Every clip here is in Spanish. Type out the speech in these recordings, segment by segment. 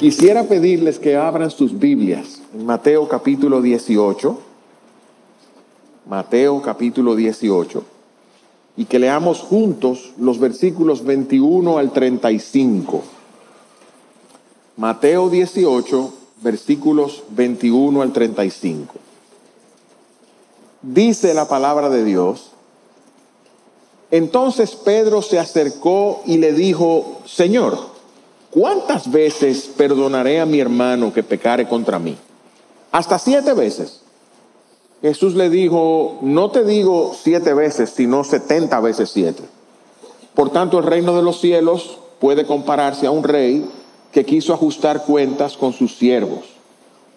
Quisiera pedirles que abran sus Biblias en Mateo capítulo 18, Mateo capítulo 18, y que leamos juntos los versículos 21 al 35. Mateo 18, versículos 21 al 35. Dice la palabra de Dios. Entonces Pedro se acercó y le dijo, Señor, ¿Cuántas veces perdonaré a mi hermano que pecare contra mí? Hasta siete veces. Jesús le dijo, no te digo siete veces, sino setenta veces siete. Por tanto, el reino de los cielos puede compararse a un rey que quiso ajustar cuentas con sus siervos.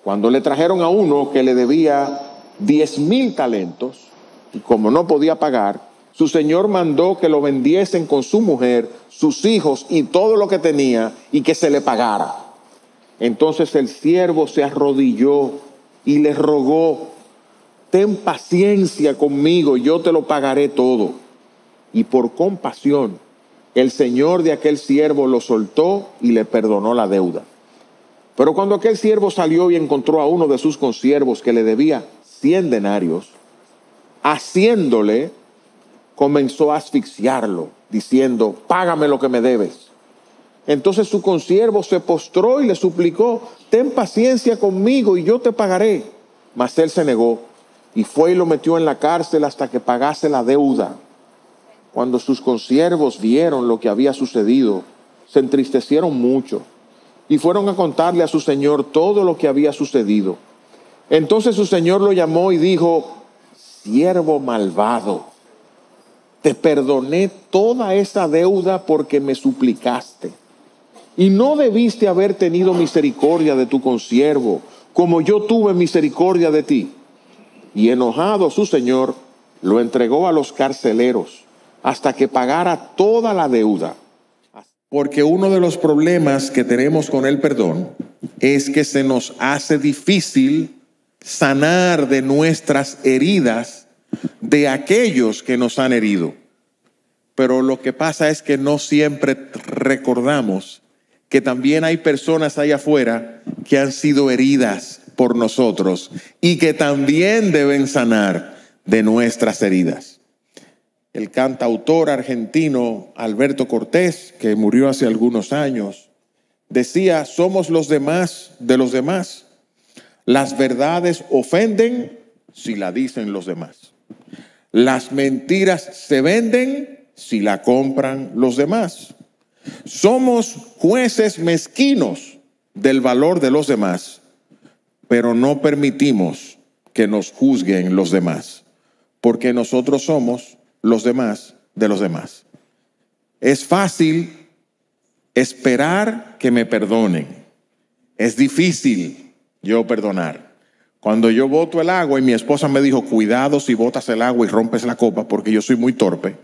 Cuando le trajeron a uno que le debía diez mil talentos, y como no podía pagar, su señor mandó que lo vendiesen con su mujer, sus hijos y todo lo que tenía y que se le pagara. Entonces el siervo se arrodilló y le rogó, ten paciencia conmigo, yo te lo pagaré todo. Y por compasión, el señor de aquel siervo lo soltó y le perdonó la deuda. Pero cuando aquel siervo salió y encontró a uno de sus consiervos que le debía cien denarios, haciéndole comenzó a asfixiarlo, diciendo, págame lo que me debes. Entonces su consiervo se postró y le suplicó, ten paciencia conmigo y yo te pagaré. Mas él se negó y fue y lo metió en la cárcel hasta que pagase la deuda. Cuando sus consiervos vieron lo que había sucedido, se entristecieron mucho y fueron a contarle a su señor todo lo que había sucedido. Entonces su señor lo llamó y dijo, siervo malvado te perdoné toda esa deuda porque me suplicaste. Y no debiste haber tenido misericordia de tu consiervo, como yo tuve misericordia de ti. Y enojado su señor, lo entregó a los carceleros hasta que pagara toda la deuda. Porque uno de los problemas que tenemos con el perdón es que se nos hace difícil sanar de nuestras heridas de aquellos que nos han herido. Pero lo que pasa es que no siempre recordamos que también hay personas allá afuera que han sido heridas por nosotros y que también deben sanar de nuestras heridas. El cantautor argentino Alberto Cortés, que murió hace algunos años, decía, somos los demás de los demás. Las verdades ofenden si la dicen los demás. Las mentiras se venden si la compran los demás. Somos jueces mezquinos del valor de los demás, pero no permitimos que nos juzguen los demás, porque nosotros somos los demás de los demás. Es fácil esperar que me perdonen. Es difícil yo perdonar. Cuando yo boto el agua y mi esposa me dijo, cuidado si botas el agua y rompes la copa porque yo soy muy torpe.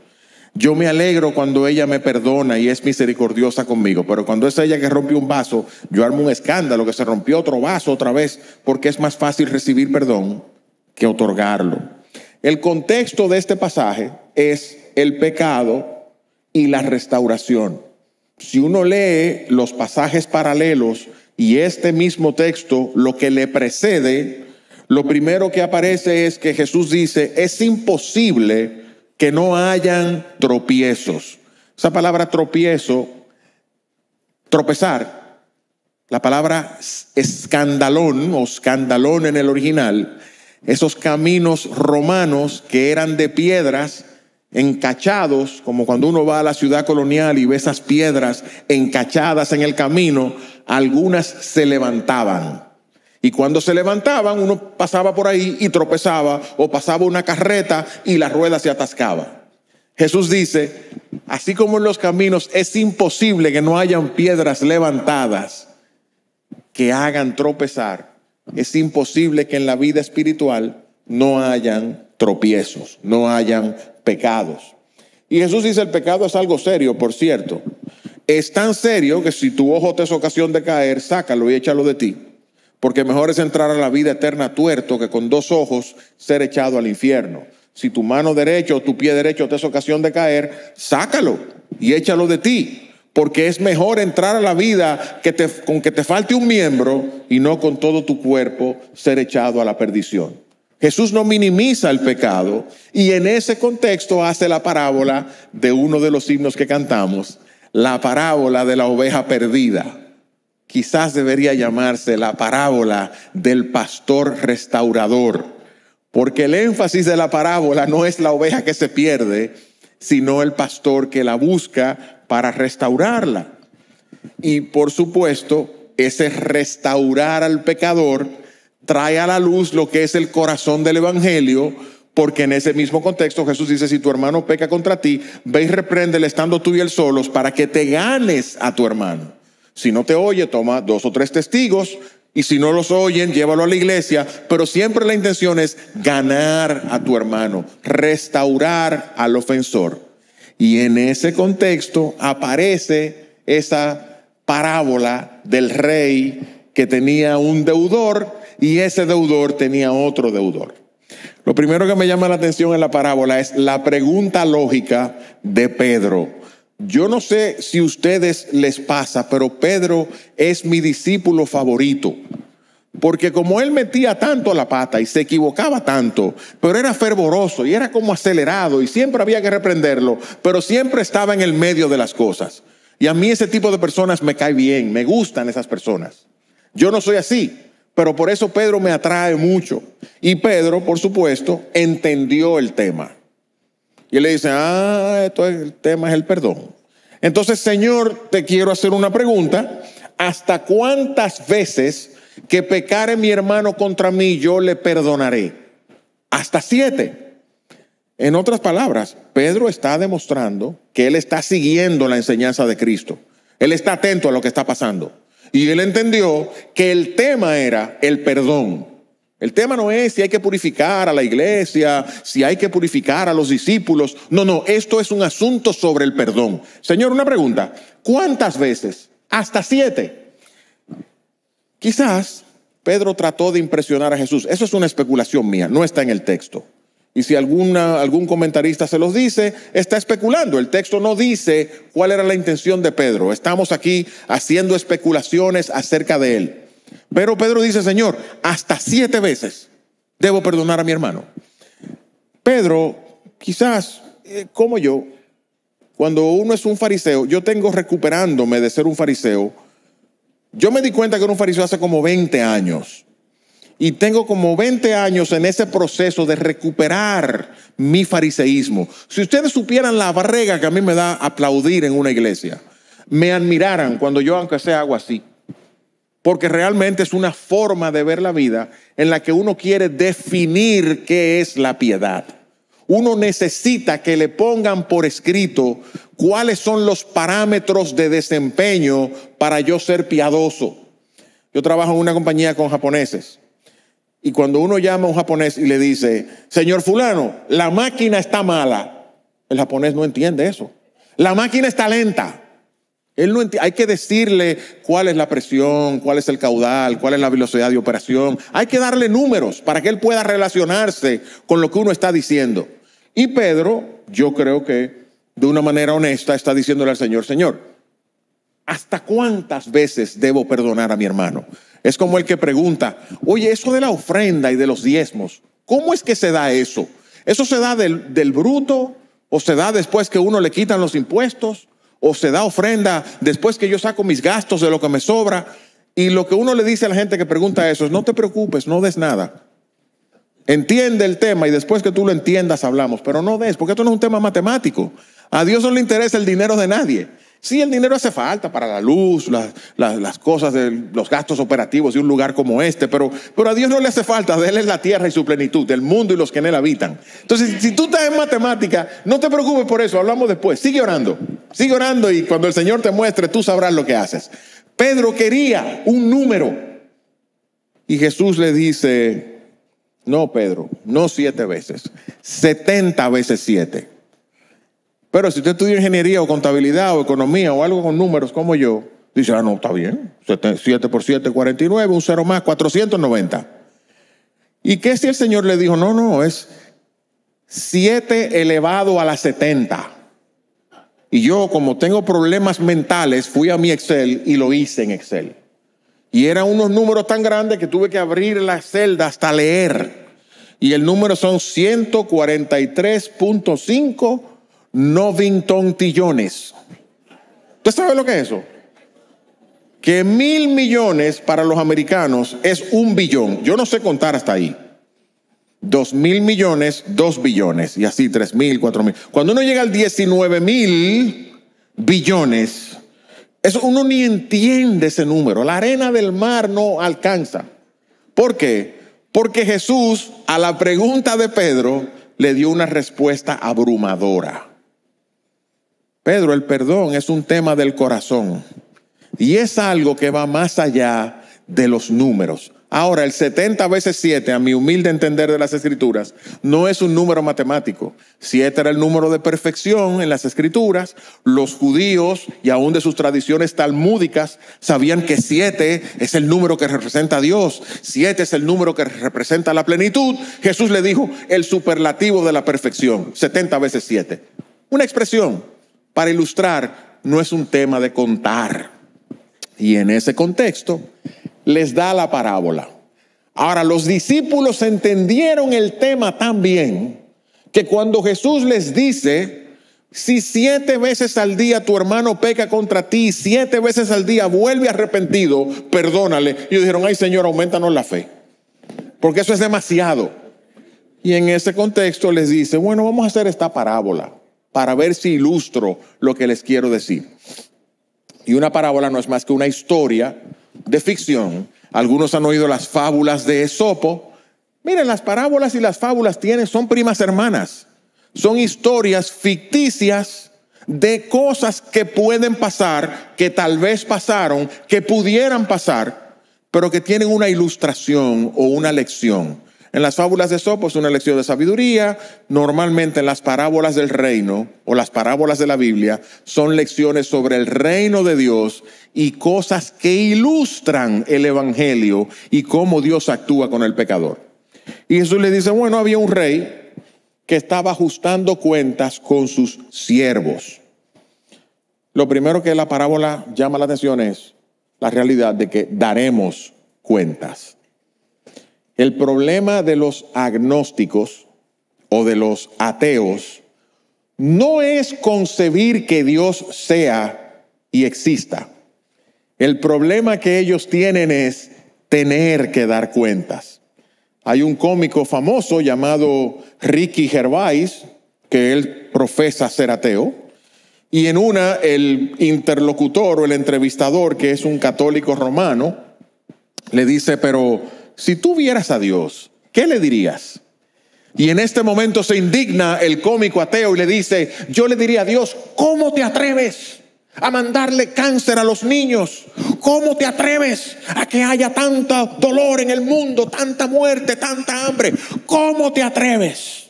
Yo me alegro cuando ella me perdona y es misericordiosa conmigo, pero cuando es ella que rompe un vaso, yo armo un escándalo que se rompió otro vaso otra vez porque es más fácil recibir perdón que otorgarlo. El contexto de este pasaje es el pecado y la restauración. Si uno lee los pasajes paralelos y este mismo texto, lo que le precede lo primero que aparece es que Jesús dice, es imposible que no hayan tropiezos. Esa palabra tropiezo, tropezar, la palabra escandalón o escandalón en el original, esos caminos romanos que eran de piedras encachados, como cuando uno va a la ciudad colonial y ve esas piedras encachadas en el camino, algunas se levantaban. Y cuando se levantaban, uno pasaba por ahí y tropezaba o pasaba una carreta y la rueda se atascaba. Jesús dice, así como en los caminos es imposible que no hayan piedras levantadas que hagan tropezar, es imposible que en la vida espiritual no hayan tropiezos, no hayan pecados. Y Jesús dice, el pecado es algo serio, por cierto. Es tan serio que si tu ojo te es ocasión de caer, sácalo y échalo de ti. Porque mejor es entrar a la vida eterna tuerto que con dos ojos ser echado al infierno. Si tu mano derecha o tu pie derecho te es ocasión de caer, sácalo y échalo de ti. Porque es mejor entrar a la vida que con que te falte un miembro y no con todo tu cuerpo ser echado a la perdición. Jesús no minimiza el pecado y en ese contexto hace la parábola de uno de los himnos que cantamos, la parábola de la oveja perdida quizás debería llamarse la parábola del pastor restaurador, porque el énfasis de la parábola no es la oveja que se pierde, sino el pastor que la busca para restaurarla. Y por supuesto, ese restaurar al pecador trae a la luz lo que es el corazón del Evangelio, porque en ese mismo contexto Jesús dice, si tu hermano peca contra ti, ve y repréndele estando tú y él solos para que te ganes a tu hermano. Si no te oye, toma dos o tres testigos y si no los oyen, llévalo a la iglesia. Pero siempre la intención es ganar a tu hermano, restaurar al ofensor. Y en ese contexto aparece esa parábola del rey que tenía un deudor y ese deudor tenía otro deudor. Lo primero que me llama la atención en la parábola es la pregunta lógica de Pedro. Yo no sé si a ustedes les pasa, pero Pedro es mi discípulo favorito. Porque como él metía tanto a la pata y se equivocaba tanto, pero era fervoroso y era como acelerado y siempre había que reprenderlo, pero siempre estaba en el medio de las cosas. Y a mí ese tipo de personas me cae bien, me gustan esas personas. Yo no soy así, pero por eso Pedro me atrae mucho. Y Pedro, por supuesto, entendió el tema. Y él le dice, ah, esto el tema es el perdón. Entonces, Señor, te quiero hacer una pregunta. ¿Hasta cuántas veces que pecare mi hermano contra mí, yo le perdonaré? Hasta siete. En otras palabras, Pedro está demostrando que él está siguiendo la enseñanza de Cristo. Él está atento a lo que está pasando. Y él entendió que el tema era el perdón. El tema no es si hay que purificar a la iglesia, si hay que purificar a los discípulos. No, no, esto es un asunto sobre el perdón. Señor, una pregunta. ¿Cuántas veces? Hasta siete. Quizás Pedro trató de impresionar a Jesús. Eso es una especulación mía, no está en el texto. Y si alguna, algún comentarista se los dice, está especulando. El texto no dice cuál era la intención de Pedro. Estamos aquí haciendo especulaciones acerca de él. Pero Pedro dice, Señor, hasta siete veces debo perdonar a mi hermano. Pedro, quizás eh, como yo, cuando uno es un fariseo, yo tengo recuperándome de ser un fariseo. Yo me di cuenta que era un fariseo hace como 20 años. Y tengo como 20 años en ese proceso de recuperar mi fariseísmo. Si ustedes supieran la barrega que a mí me da aplaudir en una iglesia, me admiraran cuando yo, aunque sea, hago así porque realmente es una forma de ver la vida en la que uno quiere definir qué es la piedad. Uno necesita que le pongan por escrito cuáles son los parámetros de desempeño para yo ser piadoso. Yo trabajo en una compañía con japoneses y cuando uno llama a un japonés y le dice, señor fulano, la máquina está mala, el japonés no entiende eso. La máquina está lenta. Él no hay que decirle cuál es la presión, cuál es el caudal, cuál es la velocidad de operación. Hay que darle números para que él pueda relacionarse con lo que uno está diciendo. Y Pedro, yo creo que de una manera honesta está diciéndole al Señor, Señor, ¿hasta cuántas veces debo perdonar a mi hermano? Es como el que pregunta, oye, eso de la ofrenda y de los diezmos, ¿cómo es que se da eso? ¿Eso se da del, del bruto o se da después que uno le quitan los impuestos? o se da ofrenda después que yo saco mis gastos de lo que me sobra. Y lo que uno le dice a la gente que pregunta eso es, no te preocupes, no des nada. Entiende el tema y después que tú lo entiendas hablamos, pero no des, porque esto no es un tema matemático. A Dios no le interesa el dinero de nadie. Sí, el dinero hace falta para la luz, las, cosas, de los gastos operativos de un lugar como este, pero, pero a Dios no le hace falta, de Él es la tierra y su plenitud, el mundo y los que en Él habitan. Entonces, si tú estás en matemática, no te preocupes por eso, hablamos después, sigue orando. Sigue orando y cuando el Señor te muestre, tú sabrás lo que haces. Pedro quería un número. Y Jesús le dice, no, Pedro, no siete veces, setenta veces siete. Pero si usted estudia ingeniería o contabilidad o economía o algo con números como yo, dice, ah, no, está bien, siete por 7, 49, un cero más, 490. ¿Y qué si el Señor le dijo, no, no, es siete elevado a la 70? Y yo, como tengo problemas mentales, fui a mi Excel y lo hice en Excel. Y eran unos números tan grandes que tuve que abrir la celda hasta leer. Y el número son 143.5 novingtontillones. ¿Usted sabe lo que es eso? Que mil millones para los americanos es un billón. Yo no sé contar hasta ahí. Dos mil millones, 2 billones, y así tres mil, cuatro mil. Cuando uno llega al 19 mil billones, eso uno ni entiende ese número. La arena del mar no alcanza. ¿Por qué? Porque Jesús a la pregunta de Pedro le dio una respuesta abrumadora. Pedro, el perdón es un tema del corazón y es algo que va más allá de los números. Ahora, el 70 veces 7, a mi humilde entender de las escrituras, no es un número matemático. Siete era el número de perfección en las escrituras. Los judíos, y aún de sus tradiciones talmúdicas, sabían que 7 es el número que representa a Dios. 7 es el número que representa la plenitud. Jesús le dijo el superlativo de la perfección, 70 veces 7. Una expresión para ilustrar, no es un tema de contar. Y en ese contexto, les da la parábola. Ahora, los discípulos entendieron el tema tan bien que cuando Jesús les dice, si siete veces al día tu hermano peca contra ti, siete veces al día vuelve arrepentido, perdónale. Y dijeron, ay Señor, aumentanos la fe, porque eso es demasiado. Y en ese contexto les dice, bueno, vamos a hacer esta parábola para ver si ilustro lo que les quiero decir. Y una parábola no es más que una historia de ficción. Algunos han oído las fábulas de Esopo. Miren, las parábolas y las fábulas tienen, son primas hermanas. Son historias ficticias de cosas que pueden pasar, que tal vez pasaron, que pudieran pasar, pero que tienen una ilustración o una lección. En las fábulas de es una lección de sabiduría. Normalmente en las parábolas del reino o las parábolas de la Biblia son lecciones sobre el reino de Dios y cosas que ilustran el Evangelio y cómo Dios actúa con el pecador. Y Jesús le dice, bueno, había un rey que estaba ajustando cuentas con sus siervos. Lo primero que la parábola llama la atención es la realidad de que daremos cuentas. El problema de los agnósticos o de los ateos no es concebir que Dios sea y exista. El problema que ellos tienen es tener que dar cuentas. Hay un cómico famoso llamado Ricky Gervais, que él profesa ser ateo, y en una el interlocutor o el entrevistador, que es un católico romano, le dice, pero si tú vieras a Dios, ¿qué le dirías? Y en este momento se indigna el cómico ateo y le dice, yo le diría a Dios, ¿cómo te atreves a mandarle cáncer a los niños? ¿Cómo te atreves a que haya tanto dolor en el mundo, tanta muerte, tanta hambre? ¿Cómo te atreves?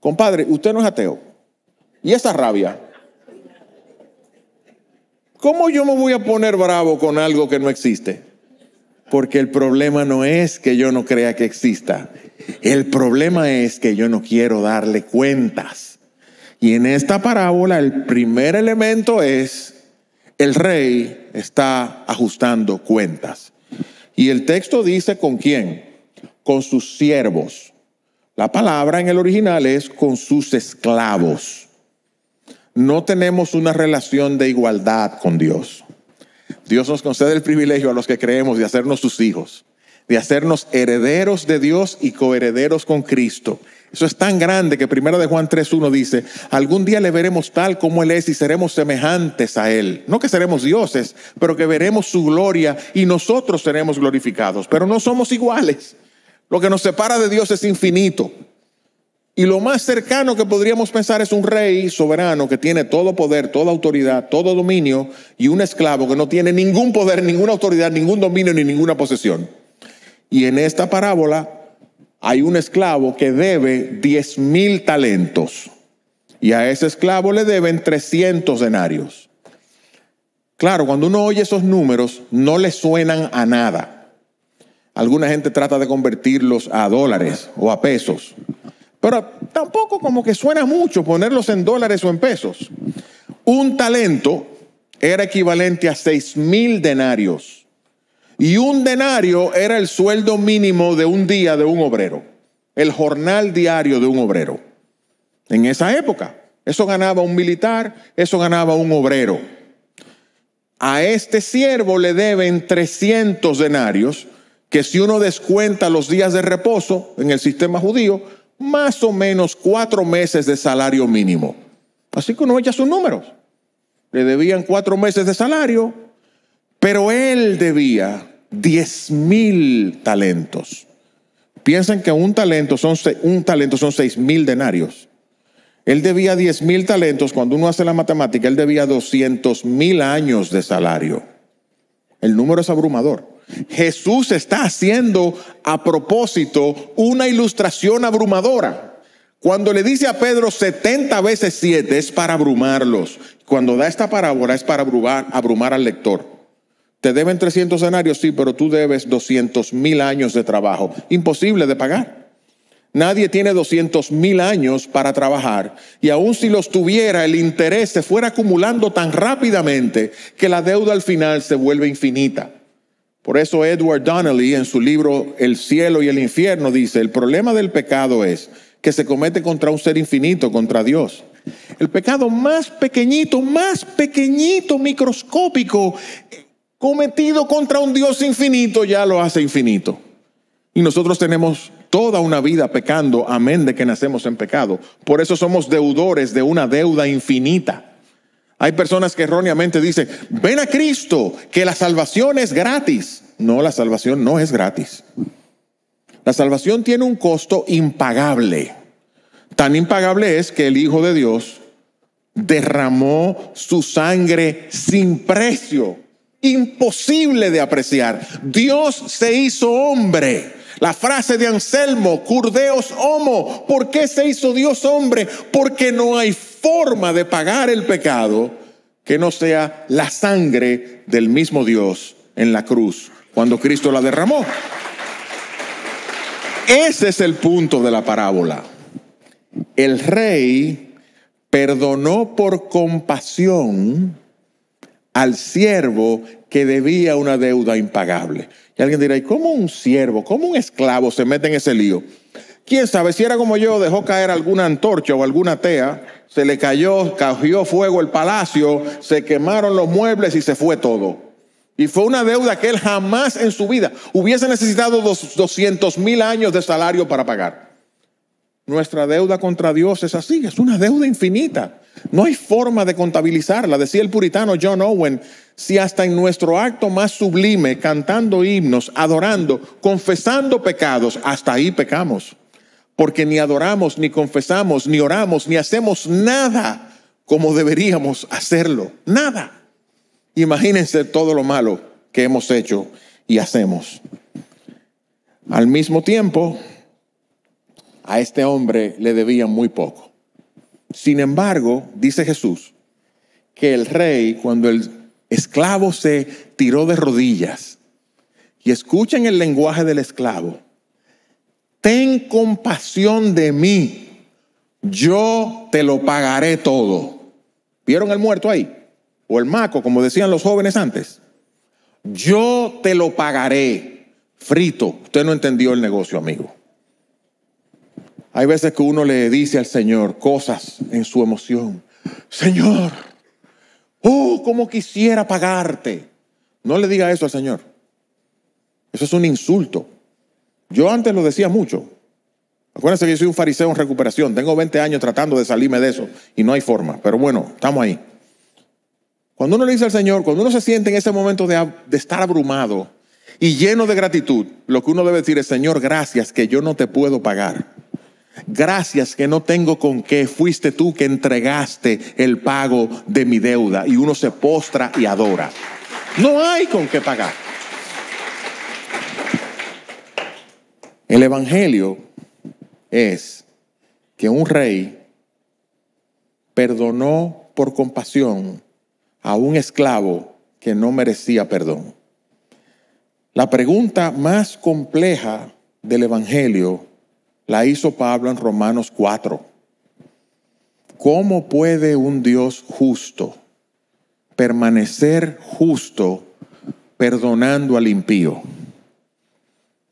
Compadre, usted no es ateo. ¿Y esa rabia? ¿Cómo yo me voy a poner bravo con algo que no existe? Porque el problema no es que yo no crea que exista. El problema es que yo no quiero darle cuentas. Y en esta parábola el primer elemento es el rey está ajustando cuentas. Y el texto dice con quién? Con sus siervos. La palabra en el original es con sus esclavos. No tenemos una relación de igualdad con Dios. Dios nos concede el privilegio a los que creemos de hacernos sus hijos, de hacernos herederos de Dios y coherederos con Cristo. Eso es tan grande que primero de Juan 3.1 dice, algún día le veremos tal como Él es y seremos semejantes a Él. No que seremos dioses, pero que veremos su gloria y nosotros seremos glorificados. Pero no somos iguales. Lo que nos separa de Dios es infinito. Y lo más cercano que podríamos pensar es un rey soberano que tiene todo poder, toda autoridad, todo dominio y un esclavo que no tiene ningún poder, ninguna autoridad, ningún dominio ni ninguna posesión. Y en esta parábola hay un esclavo que debe 10 mil talentos y a ese esclavo le deben 300 denarios. Claro, cuando uno oye esos números no le suenan a nada. Alguna gente trata de convertirlos a dólares o a pesos pero tampoco como que suena mucho ponerlos en dólares o en pesos. Un talento era equivalente a seis mil denarios. Y un denario era el sueldo mínimo de un día de un obrero, el jornal diario de un obrero. En esa época, eso ganaba un militar, eso ganaba un obrero. A este siervo le deben 300 denarios, que si uno descuenta los días de reposo en el sistema judío, más o menos cuatro meses de salario mínimo. Así que uno echa sus números. Le debían cuatro meses de salario, pero él debía diez mil talentos. Piensen que un talento son, un talento son seis mil denarios. Él debía diez mil talentos, cuando uno hace la matemática, él debía doscientos mil años de salario. El número es abrumador. Jesús está haciendo a propósito una ilustración abrumadora. Cuando le dice a Pedro 70 veces 7 es para abrumarlos. Cuando da esta parábola es para abrumar, al lector. Te deben 300 denarios, sí, pero tú debes 200 mil años de trabajo. Imposible de pagar. Nadie tiene 200 mil años para trabajar y aun si los tuviera, el interés se fuera acumulando tan rápidamente que la deuda al final se vuelve infinita. Por eso Edward Donnelly en su libro El cielo y el infierno dice, el problema del pecado es que se comete contra un ser infinito, contra Dios. El pecado más pequeñito, más pequeñito, microscópico, cometido contra un Dios infinito, ya lo hace infinito. Y nosotros tenemos toda una vida pecando, amén de que nacemos en pecado. Por eso somos deudores de una deuda infinita. Hay personas que erróneamente dicen, ven a Cristo, que la salvación es gratis. No, la salvación no es gratis. La salvación tiene un costo impagable. Tan impagable es que el Hijo de Dios derramó su sangre sin precio, imposible de apreciar. Dios se hizo hombre. La frase de Anselmo, curdeos homo, ¿por qué se hizo Dios hombre? Porque no hay forma de pagar el pecado que no sea la sangre del mismo Dios en la cruz cuando Cristo la derramó. Ese es el punto de la parábola. El rey perdonó por compasión al siervo que debía una deuda impagable. Y alguien dirá, ¿y cómo un siervo, cómo un esclavo se mete en ese lío? Quién sabe si era como yo, dejó caer alguna antorcha o alguna tea, se le cayó, cogió fuego el palacio, se quemaron los muebles y se fue todo. Y fue una deuda que él jamás en su vida hubiese necesitado 200 mil años de salario para pagar. Nuestra deuda contra Dios es así, es una deuda infinita. No hay forma de contabilizarla. Decía el puritano John Owen, si hasta en nuestro acto más sublime, cantando himnos, adorando, confesando pecados, hasta ahí pecamos porque ni adoramos, ni confesamos, ni oramos, ni hacemos nada como deberíamos hacerlo. Nada. Imagínense todo lo malo que hemos hecho y hacemos. Al mismo tiempo, a este hombre le debían muy poco. Sin embargo, dice Jesús, que el rey, cuando el esclavo se tiró de rodillas, y escuchen el lenguaje del esclavo, ten compasión de mí, yo te lo pagaré todo. ¿Vieron el muerto ahí? O el maco, como decían los jóvenes antes. Yo te lo pagaré frito. Usted no entendió el negocio, amigo. Hay veces que uno le dice al Señor cosas en su emoción. Señor, oh, como quisiera pagarte. No le diga eso al Señor. Eso es un insulto. Yo antes lo decía mucho. Acuérdense que yo soy un fariseo en recuperación. Tengo 20 años tratando de salirme de eso y no hay forma. Pero bueno, estamos ahí. Cuando uno le dice al Señor, cuando uno se siente en ese momento de, estar abrumado y lleno de gratitud, lo que uno debe decir es, Señor, gracias que yo no te puedo pagar. Gracias que no tengo con qué. Fuiste tú que entregaste el pago de mi deuda. Y uno se postra y adora. No hay con qué pagar. El Evangelio es que un rey perdonó por compasión a un esclavo que no merecía perdón. La pregunta más compleja del Evangelio la hizo Pablo en Romanos 4. ¿Cómo puede un Dios justo permanecer justo perdonando al impío?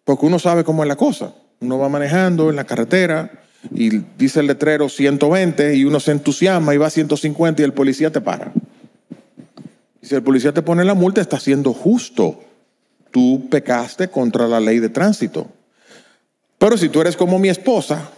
Porque uno sabe cómo es la cosa. Uno va manejando en la carretera y dice el letrero 120 y uno se entusiasma y va a 150 y el policía te para. Y si el policía te pone la multa, está siendo justo. Tú pecaste contra la ley de tránsito. Pero si tú eres como mi esposa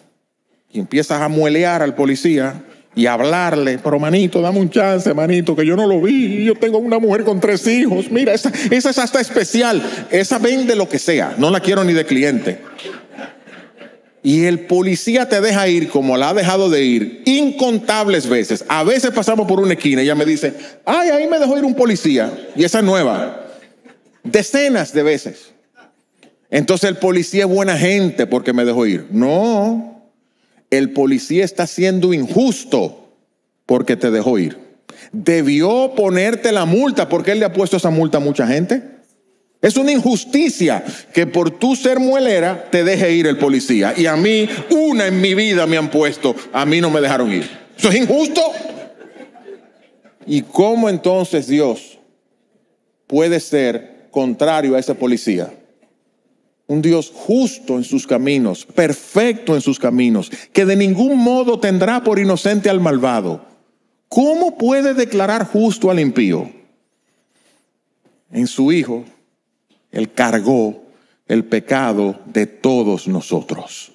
y empiezas a muelear al policía y hablarle, pero manito, dame un chance, manito, que yo no lo vi, yo tengo una mujer con tres hijos, mira, esa, es hasta especial, esa vende lo que sea, no la quiero ni de cliente. Y el policía te deja ir como la ha dejado de ir incontables veces. A veces pasamos por una esquina y ella me dice, ay, ahí me dejó ir un policía. Y esa nueva. Decenas de veces. Entonces el policía es buena gente porque me dejó ir. No, el policía está siendo injusto porque te dejó ir. Debió ponerte la multa porque él le ha puesto esa multa a mucha gente. Es una injusticia que por tu ser muelera te deje ir el policía. Y a mí, una en mi vida me han puesto, a mí no me dejaron ir. Eso es injusto. ¿Y cómo entonces Dios puede ser contrario a ese policía? un Dios justo en sus caminos, perfecto en sus caminos, que de ningún modo tendrá por inocente al malvado. ¿Cómo puede declarar justo al impío? En su Hijo, Él cargó el pecado de todos nosotros.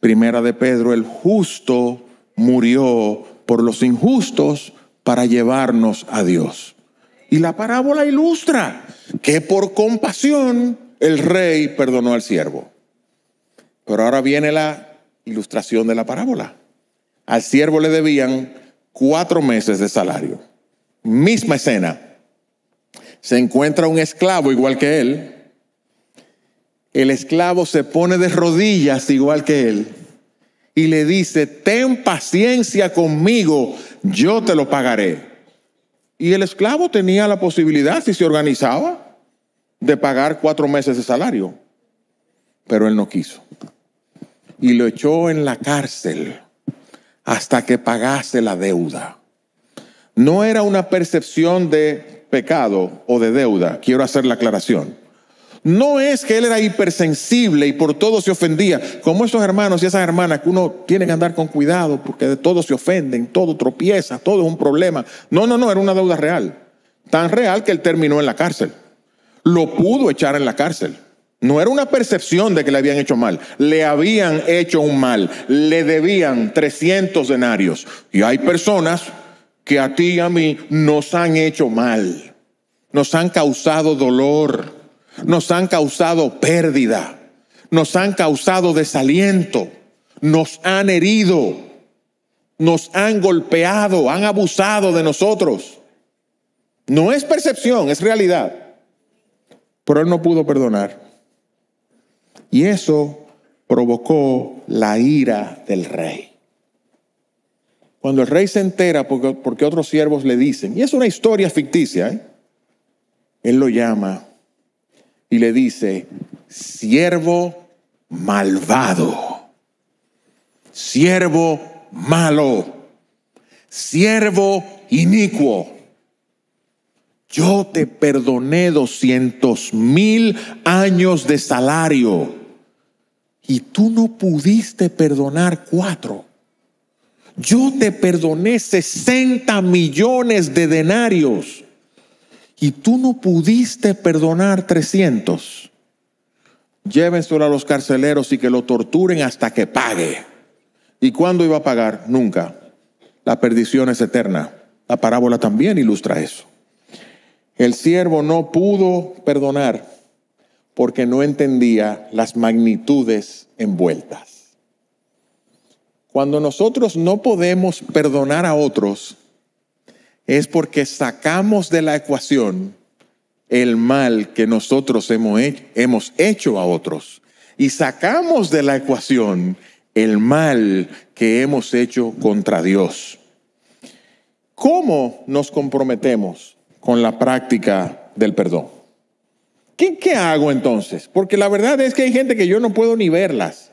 Primera de Pedro, el justo murió por los injustos para llevarnos a Dios. Y la parábola ilustra que por compasión el rey perdonó al siervo. Pero ahora viene la ilustración de la parábola. Al siervo le debían cuatro meses de salario. Misma escena. Se encuentra un esclavo igual que él. El esclavo se pone de rodillas igual que él y le dice, ten paciencia conmigo, yo te lo pagaré. Y el esclavo tenía la posibilidad, si se organizaba, de pagar cuatro meses de salario. Pero él no quiso. Y lo echó en la cárcel hasta que pagase la deuda. No era una percepción de pecado o de deuda, quiero hacer la aclaración. No es que él era hipersensible y por todo se ofendía, como esos hermanos y esas hermanas que uno tiene que andar con cuidado porque de todo se ofenden, todo tropieza, todo es un problema. No, no, no, era una deuda real. Tan real que él terminó en la cárcel lo pudo echar en la cárcel. No era una percepción de que le habían hecho mal, le habían hecho un mal, le debían 300 denarios. Y hay personas que a ti y a mí nos han hecho mal, nos han causado dolor, nos han causado pérdida, nos han causado desaliento, nos han herido, nos han golpeado, han abusado de nosotros. No es percepción, es realidad pero él no pudo perdonar. Y eso provocó la ira del rey. Cuando el rey se entera porque, otros siervos le dicen, y es una historia ficticia, ¿eh? él lo llama y le dice, siervo malvado, siervo malo, siervo inicuo yo te perdoné 200 mil años de salario y tú no pudiste perdonar cuatro. Yo te perdoné 60 millones de denarios y tú no pudiste perdonar 300. Llévenselo a los carceleros y que lo torturen hasta que pague. ¿Y cuándo iba a pagar? Nunca. La perdición es eterna. La parábola también ilustra eso. El siervo no pudo perdonar porque no entendía las magnitudes envueltas. Cuando nosotros no podemos perdonar a otros, es porque sacamos de la ecuación el mal que nosotros hemos hecho a otros y sacamos de la ecuación el mal que hemos hecho contra Dios. ¿Cómo nos comprometemos con la práctica del perdón. ¿Qué, hago entonces? Porque la verdad es que hay gente que yo no puedo ni verlas,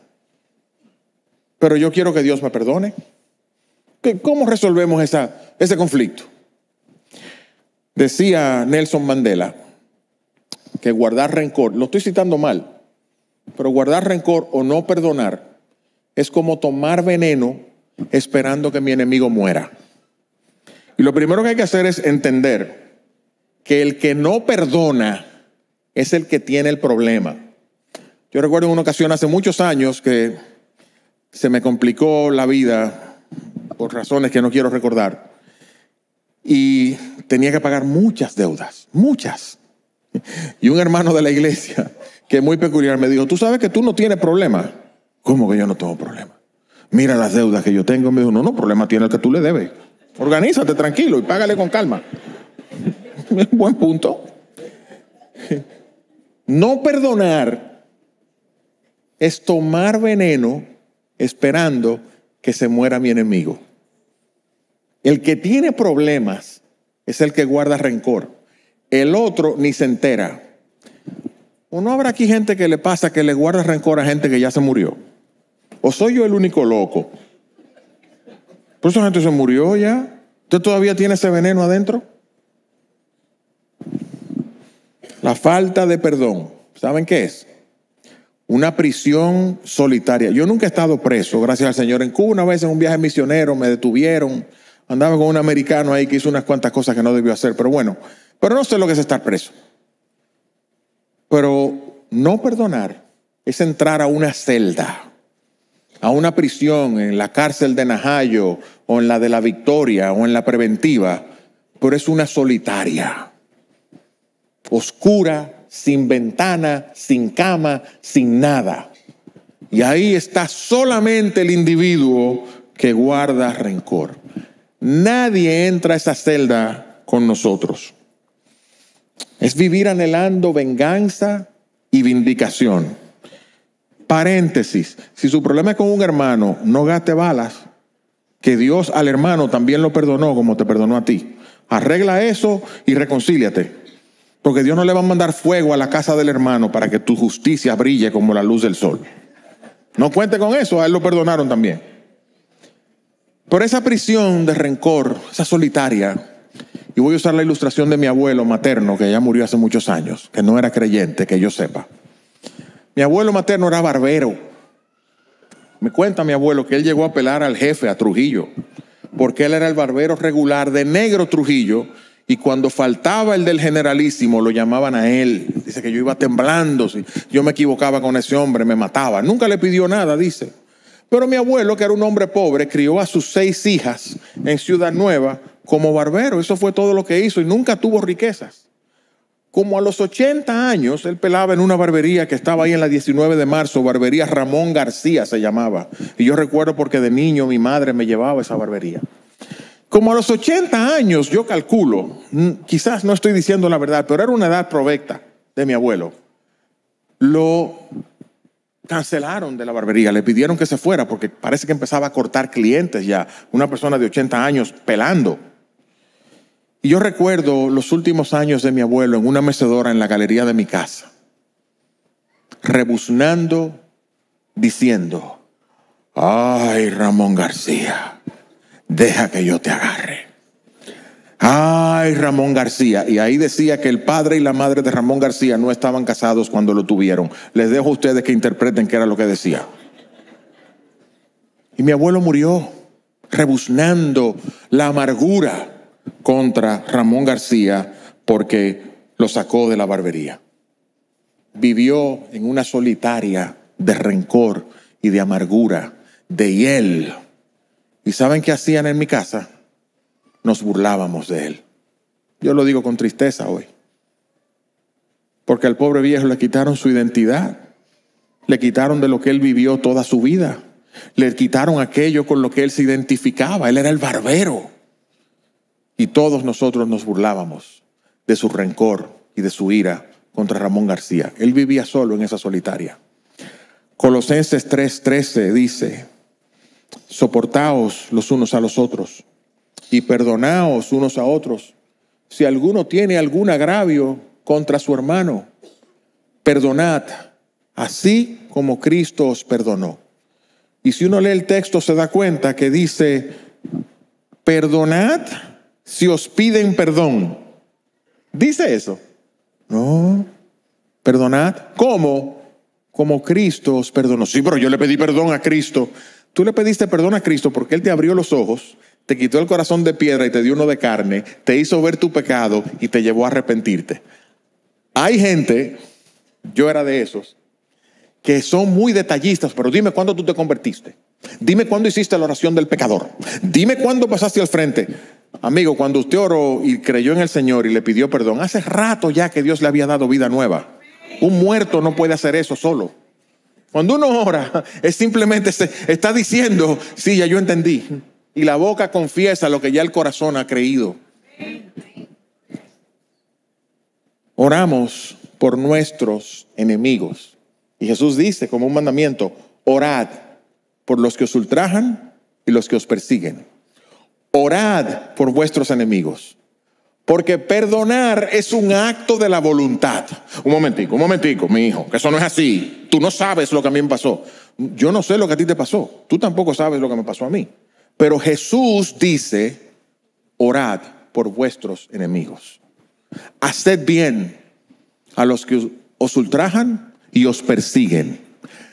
pero yo quiero que Dios me perdone. ¿Cómo resolvemos ese conflicto? Decía Nelson Mandela que guardar rencor, lo estoy citando mal, pero guardar rencor o no perdonar es como tomar veneno esperando que mi enemigo muera. Y lo primero que hay que hacer es entender que el que no perdona es el que tiene el problema. Yo recuerdo en una ocasión hace muchos años que se me complicó la vida por razones que no quiero recordar y tenía que pagar muchas deudas, muchas. Y un hermano de la iglesia que muy peculiar me dijo, tú sabes que tú no tienes problema. ¿Cómo que yo no tengo problema? Mira las deudas que yo tengo. Me dijo, no, no, problema tiene el que tú le debes. Organízate tranquilo y págale con calma. Buen punto. No perdonar es tomar veneno esperando que se muera mi enemigo. El que tiene problemas es el que guarda rencor. El otro ni se entera. ¿O no habrá aquí gente que le pasa que le guarda rencor a gente que ya se murió? ¿O soy yo el único loco? Por pues eso gente se murió ya. ¿Usted todavía tiene ese veneno adentro? La falta de perdón, ¿saben qué es? Una prisión solitaria. Yo nunca he estado preso, gracias al Señor. En Cuba una vez en un viaje misionero me detuvieron. Andaba con un americano ahí que hizo unas cuantas cosas que no debió hacer, pero bueno. Pero no sé lo que es estar preso. Pero no perdonar es entrar a una celda, a una prisión, en la cárcel de Najayo o en la de la Victoria o en la preventiva, pero es una solitaria oscura, sin ventana, sin cama, sin nada. Y ahí está solamente el individuo que guarda rencor. Nadie entra a esa celda con nosotros. Es vivir anhelando venganza y vindicación. Paréntesis, si su problema es con un hermano, no gaste balas, que Dios al hermano también lo perdonó como te perdonó a ti. Arregla eso y reconcíliate. Porque Dios no le va a mandar fuego a la casa del hermano para que tu justicia brille como la luz del sol. No cuente con eso, a él lo perdonaron también. Pero esa prisión de rencor, esa solitaria, y voy a usar la ilustración de mi abuelo materno, que ya murió hace muchos años, que no era creyente, que yo sepa. Mi abuelo materno era barbero. Me cuenta mi abuelo que él llegó a apelar al jefe, a Trujillo, porque él era el barbero regular de negro Trujillo, y cuando faltaba el del generalísimo, lo llamaban a él. Dice que yo iba temblando. Si yo me equivocaba con ese hombre, me mataba. Nunca le pidió nada, dice. Pero mi abuelo, que era un hombre pobre, crió a sus seis hijas en Ciudad Nueva como barbero. Eso fue todo lo que hizo y nunca tuvo riquezas. Como a los 80 años, él pelaba en una barbería que estaba ahí en la 19 de marzo, barbería Ramón García se llamaba. Y yo recuerdo porque de niño mi madre me llevaba a esa barbería. Como a los 80 años, yo calculo, quizás no estoy diciendo la verdad, pero era una edad provecta de mi abuelo. Lo cancelaron de la barbería, le pidieron que se fuera porque parece que empezaba a cortar clientes ya, una persona de 80 años pelando. Y yo recuerdo los últimos años de mi abuelo en una mecedora en la galería de mi casa, rebuznando, diciendo, ay Ramón García, deja que yo te agarre. Ay, Ramón García. Y ahí decía que el padre y la madre de Ramón García no estaban casados cuando lo tuvieron. Les dejo a ustedes que interpreten qué era lo que decía. Y mi abuelo murió rebuznando la amargura contra Ramón García porque lo sacó de la barbería. Vivió en una solitaria de rencor y de amargura, de hiel ¿Y saben qué hacían en mi casa? Nos burlábamos de él. Yo lo digo con tristeza hoy. Porque al pobre viejo le quitaron su identidad. Le quitaron de lo que él vivió toda su vida. Le quitaron aquello con lo que él se identificaba. Él era el barbero. Y todos nosotros nos burlábamos de su rencor y de su ira contra Ramón García. Él vivía solo en esa solitaria. Colosenses 3:13 dice, soportaos los unos a los otros y perdonaos unos a otros. Si alguno tiene algún agravio contra su hermano, perdonad, así como Cristo os perdonó. Y si uno lee el texto se da cuenta que dice, perdonad si os piden perdón. ¿Dice eso? No, perdonad. ¿Cómo? Como Cristo os perdonó. Sí, pero yo le pedí perdón a Cristo. Tú le pediste perdón a Cristo porque Él te abrió los ojos, te quitó el corazón de piedra y te dio uno de carne, te hizo ver tu pecado y te llevó a arrepentirte. Hay gente, yo era de esos, que son muy detallistas, pero dime cuándo tú te convertiste. Dime cuándo hiciste la oración del pecador. Dime cuándo pasaste al frente. Amigo, cuando usted oró y creyó en el Señor y le pidió perdón, hace rato ya que Dios le había dado vida nueva. Un muerto no puede hacer eso solo. Cuando uno ora, es simplemente se está diciendo, sí, ya yo entendí. Y la boca confiesa lo que ya el corazón ha creído. Oramos por nuestros enemigos. Y Jesús dice como un mandamiento, orad por los que os ultrajan y los que os persiguen. Orad por vuestros enemigos. Porque perdonar es un acto de la voluntad. Un momentico, un momentico, mi hijo, que eso no es así. Tú no sabes lo que a mí me pasó. Yo no sé lo que a ti te pasó. Tú tampoco sabes lo que me pasó a mí. Pero Jesús dice, orad por vuestros enemigos. Haced bien a los que os ultrajan y os persiguen.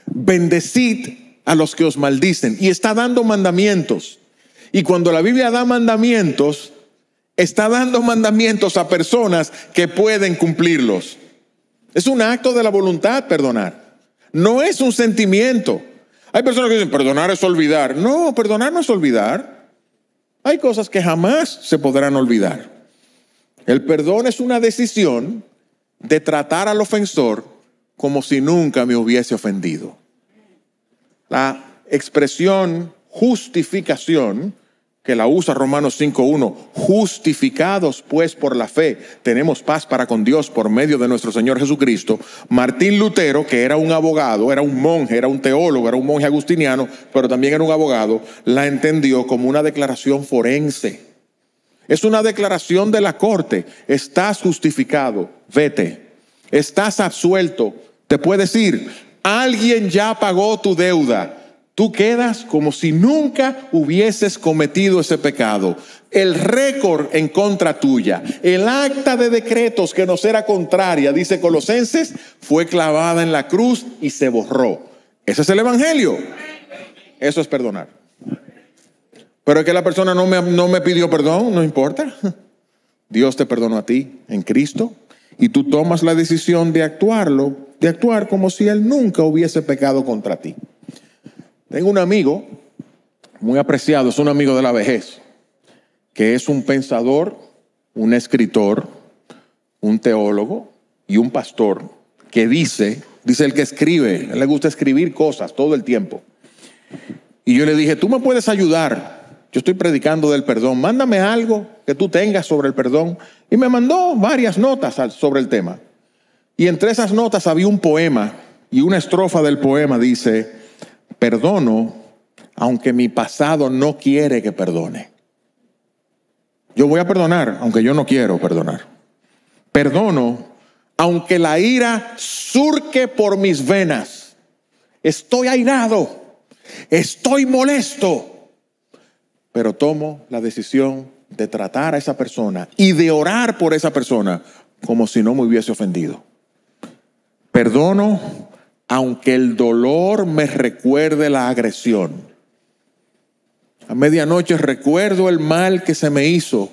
Bendecid a los que os maldicen. Y está dando mandamientos. Y cuando la Biblia da mandamientos, está dando mandamientos a personas que pueden cumplirlos. Es un acto de la voluntad perdonar. No es un sentimiento. Hay personas que dicen, perdonar es olvidar. No, perdonar no es olvidar. Hay cosas que jamás se podrán olvidar. El perdón es una decisión de tratar al ofensor como si nunca me hubiese ofendido. La expresión justificación que la usa Romanos 5.1, justificados pues por la fe, tenemos paz para con Dios por medio de nuestro Señor Jesucristo. Martín Lutero, que era un abogado, era un monje, era un teólogo, era un monje agustiniano, pero también era un abogado, la entendió como una declaración forense. Es una declaración de la corte, estás justificado, vete, estás absuelto, te puedes ir, alguien ya pagó tu deuda, Tú quedas como si nunca hubieses cometido ese pecado. El récord en contra tuya, el acta de decretos que nos era contraria, dice Colosenses, fue clavada en la cruz y se borró. Ese es el Evangelio. Eso es perdonar. Pero es que la persona no me, pidió perdón, no importa. Dios te perdonó a ti en Cristo y tú tomas la decisión de actuarlo, de actuar como si Él nunca hubiese pecado contra ti. Tengo un amigo muy apreciado, es un amigo de la vejez, que es un pensador, un escritor, un teólogo y un pastor, que dice, dice el que escribe, le gusta escribir cosas todo el tiempo. Y yo le dije, tú me puedes ayudar, yo estoy predicando del perdón, mándame algo que tú tengas sobre el perdón. Y me mandó varias notas sobre el tema. Y entre esas notas había un poema, y una estrofa del poema dice, Perdono aunque mi pasado no quiere que perdone. Yo voy a perdonar aunque yo no quiero perdonar. Perdono aunque la ira surque por mis venas. Estoy airado, estoy molesto, pero tomo la decisión de tratar a esa persona y de orar por esa persona como si no me hubiese ofendido. Perdono aunque el dolor me recuerde la agresión. A medianoche recuerdo el mal que se me hizo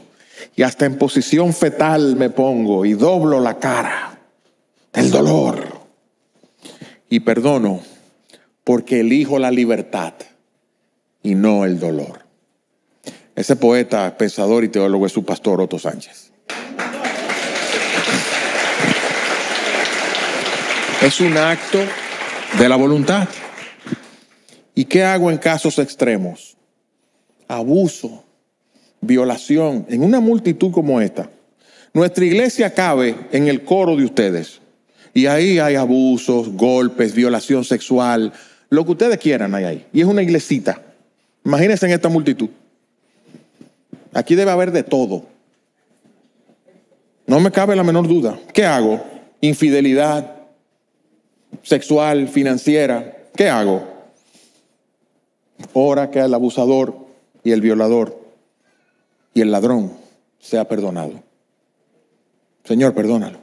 y hasta en posición fetal me pongo y doblo la cara del dolor. Y perdono porque elijo la libertad y no el dolor. Ese poeta, pensador y teólogo es su pastor Otto Sánchez. Es un acto de la voluntad. ¿Y qué hago en casos extremos? Abuso, violación, en una multitud como esta. Nuestra iglesia cabe en el coro de ustedes. Y ahí hay abusos, golpes, violación sexual, lo que ustedes quieran hay ahí. Y es una iglesita. Imagínense en esta multitud. Aquí debe haber de todo. No me cabe la menor duda. ¿Qué hago? Infidelidad, sexual, financiera, ¿qué hago? Ora que el abusador y el violador y el ladrón sea perdonado. Señor, perdónalo.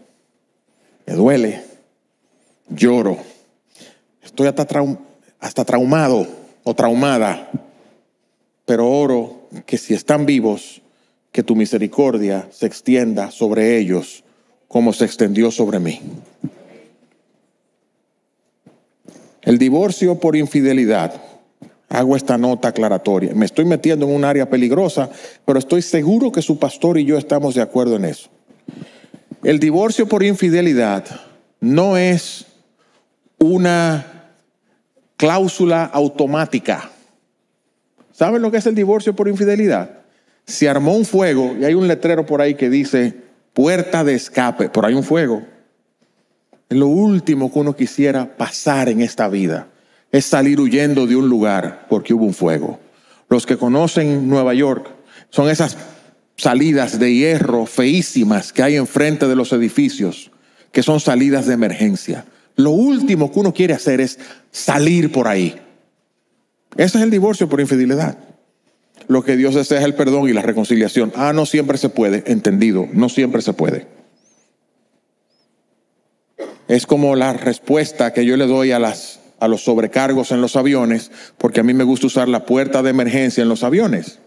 Me duele, lloro, estoy hasta, traumado o traumada, pero oro que si están vivos, que tu misericordia se extienda sobre ellos como se extendió sobre mí. El divorcio por infidelidad. Hago esta nota aclaratoria. Me estoy metiendo en un área peligrosa, pero estoy seguro que su pastor y yo estamos de acuerdo en eso. El divorcio por infidelidad no es una cláusula automática. ¿Saben lo que es el divorcio por infidelidad? Se armó un fuego y hay un letrero por ahí que dice puerta de escape, Por hay un fuego lo último que uno quisiera pasar en esta vida es salir huyendo de un lugar porque hubo un fuego. Los que conocen Nueva York son esas salidas de hierro feísimas que hay enfrente de los edificios, que son salidas de emergencia. Lo último que uno quiere hacer es salir por ahí. Ese es el divorcio por infidelidad. Lo que Dios desea es el perdón y la reconciliación. Ah, no siempre se puede, entendido, no siempre se puede. Es como la respuesta que yo le doy a las los sobrecargos en los aviones, porque a mí me gusta usar la puerta de emergencia en los aviones.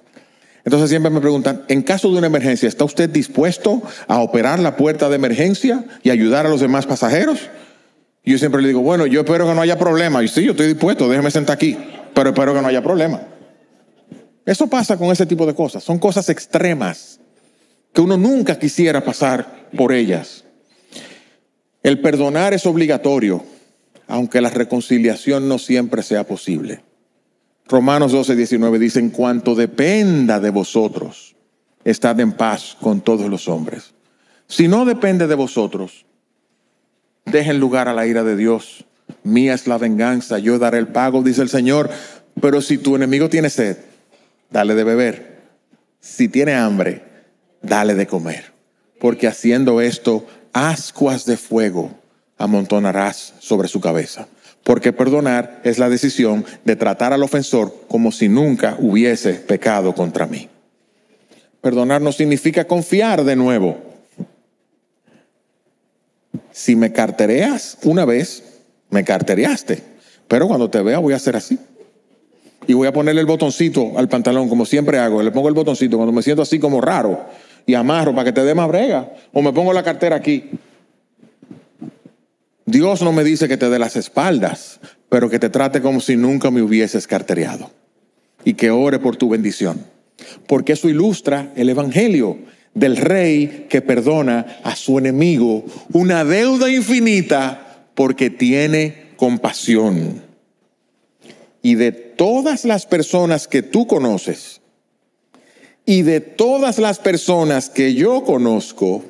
Entonces siempre me preguntan, en caso de una emergencia, ¿está usted dispuesto a operar la puerta de emergencia y ayudar a los demás pasajeros? Y yo siempre le digo, bueno, yo espero que no haya problema. Y sí, yo estoy dispuesto, déjeme sentar aquí, pero espero que no haya problema. Eso pasa con ese tipo de cosas. Son cosas extremas que uno nunca quisiera pasar por ellas. El perdonar es obligatorio, aunque la reconciliación no siempre sea posible. Romanos 12, 19 dice, en cuanto dependa de vosotros, estad en paz con todos los hombres. Si no depende de vosotros, dejen lugar a la ira de Dios. Mía es la venganza, yo daré el pago, dice el Señor. Pero si tu enemigo tiene sed, dale de beber. Si tiene hambre, dale de comer. Porque haciendo esto ascuas de fuego amontonarás sobre su cabeza. Porque perdonar es la decisión de tratar al ofensor como si nunca hubiese pecado contra mí. Perdonar no significa confiar de nuevo. Si me cartereas una vez, me cartereaste. Pero cuando te vea voy a hacer así. Y voy a ponerle el botoncito al pantalón, como siempre hago. Le pongo el botoncito cuando me siento así como raro y amarro para que te dé más brega. O me pongo la cartera aquí. Dios no me dice que te dé las espaldas, pero que te trate como si nunca me hubieses cartereado. Y que ore por tu bendición. Porque eso ilustra el Evangelio del rey que perdona a su enemigo una deuda infinita porque tiene compasión. Y de todas las personas que tú conoces, y de todas las personas que yo conozco,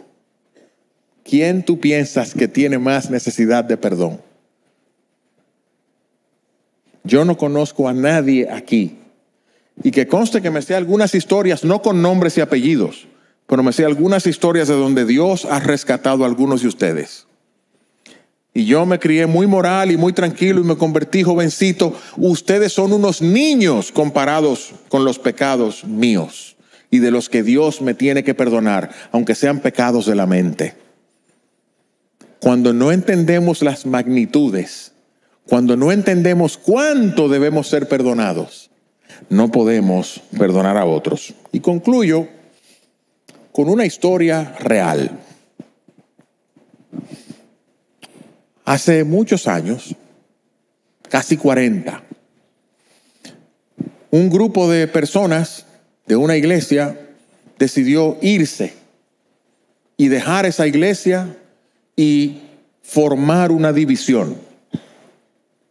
¿quién tú piensas que tiene más necesidad de perdón? Yo no conozco a nadie aquí. Y que conste que me sé algunas historias, no con nombres y apellidos, pero me sé algunas historias de donde Dios ha rescatado a algunos de ustedes. Y yo me crié muy moral y muy tranquilo y me convertí jovencito. Ustedes son unos niños comparados con los pecados míos y de los que Dios me tiene que perdonar, aunque sean pecados de la mente. Cuando no entendemos las magnitudes, cuando no entendemos cuánto debemos ser perdonados, no podemos perdonar a otros. Y concluyo con una historia real. Hace muchos años, casi 40, un grupo de personas de una iglesia decidió irse y dejar esa iglesia y formar una división,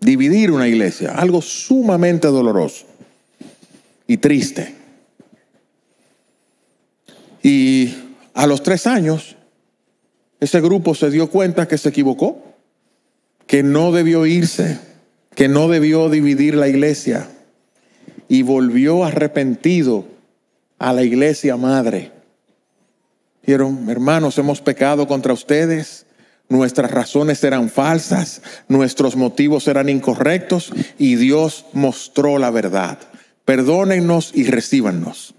dividir una iglesia, algo sumamente doloroso y triste. Y a los tres años, ese grupo se dio cuenta que se equivocó, que no debió irse, que no debió dividir la iglesia, y volvió arrepentido a la iglesia madre. Dijeron, hermanos, hemos pecado contra ustedes, nuestras razones eran falsas, nuestros motivos eran incorrectos y Dios mostró la verdad. Perdónennos y recibannos...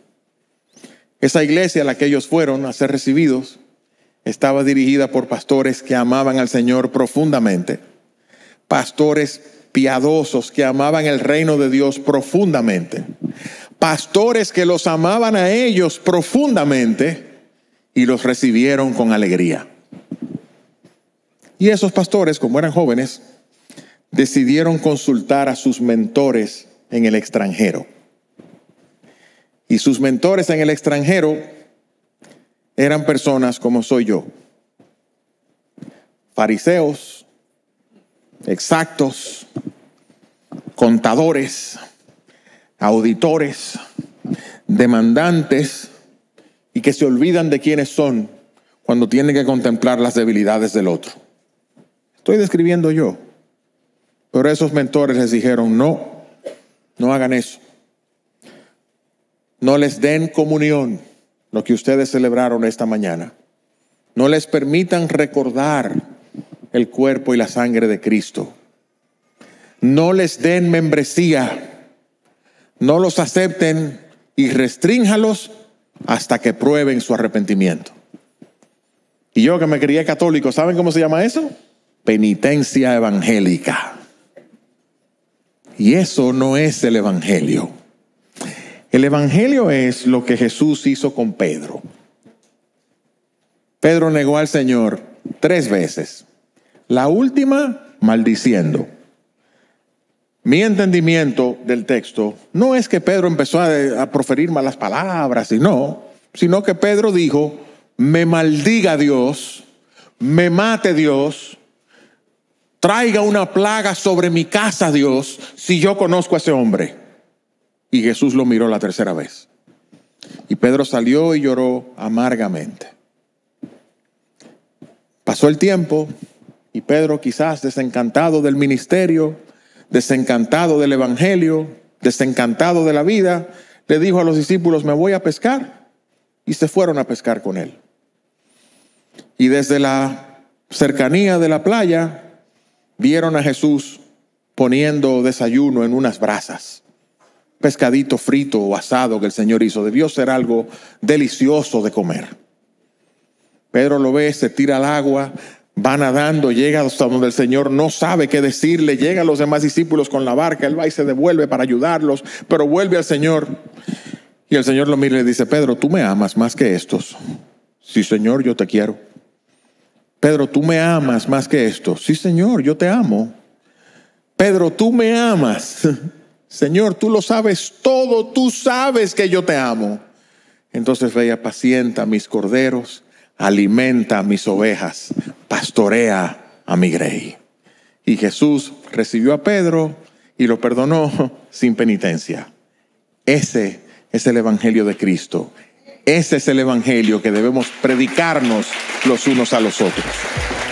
Esa iglesia a la que ellos fueron a ser recibidos estaba dirigida por pastores que amaban al Señor profundamente, pastores piadosos que amaban el reino de Dios profundamente, pastores que los amaban a ellos profundamente y los recibieron con alegría. Y esos pastores, como eran jóvenes, decidieron consultar a sus mentores en el extranjero. Y sus mentores en el extranjero eran personas como soy yo, fariseos, exactos, contadores, auditores, demandantes y que se olvidan de quiénes son cuando tienen que contemplar las debilidades del otro. Estoy describiendo yo, pero esos mentores les dijeron, no, no hagan eso. No les den comunión, lo que ustedes celebraron esta mañana. No les permitan recordar el cuerpo y la sangre de Cristo. No les den membresía no los acepten y restrínjalos hasta que prueben su arrepentimiento. Y yo que me crié católico, ¿saben cómo se llama eso? Penitencia evangélica. Y eso no es el Evangelio. El Evangelio es lo que Jesús hizo con Pedro. Pedro negó al Señor tres veces. La última maldiciendo. Mi entendimiento del texto no es que Pedro empezó a, proferir malas palabras, sino, sino que Pedro dijo, me maldiga Dios, me mate Dios, traiga una plaga sobre mi casa Dios, si yo conozco a ese hombre. Y Jesús lo miró la tercera vez. Y Pedro salió y lloró amargamente. Pasó el tiempo y Pedro quizás desencantado del ministerio, desencantado del Evangelio, desencantado de la vida, le dijo a los discípulos, me voy a pescar. Y se fueron a pescar con él. Y desde la cercanía de la playa vieron a Jesús poniendo desayuno en unas brasas. Pescadito frito o asado que el Señor hizo. Debió ser algo delicioso de comer. Pedro lo ve, se tira al agua, Van nadando, llega hasta donde el Señor no sabe qué decirle, llega a los demás discípulos con la barca, él va y se devuelve para ayudarlos, pero vuelve al Señor. Y el Señor lo mira y le dice, Pedro, tú me amas más que estos. Sí, Señor, yo te quiero. Pedro, tú me amas más que estos. Sí, Señor, yo te amo. Pedro, tú me amas. Señor, tú lo sabes todo, tú sabes que yo te amo. Entonces ve pacienta, mis corderos alimenta mis ovejas, pastorea a mi grey. Y Jesús recibió a Pedro y lo perdonó sin penitencia. Ese es el Evangelio de Cristo. Ese es el Evangelio que debemos predicarnos los unos a los otros.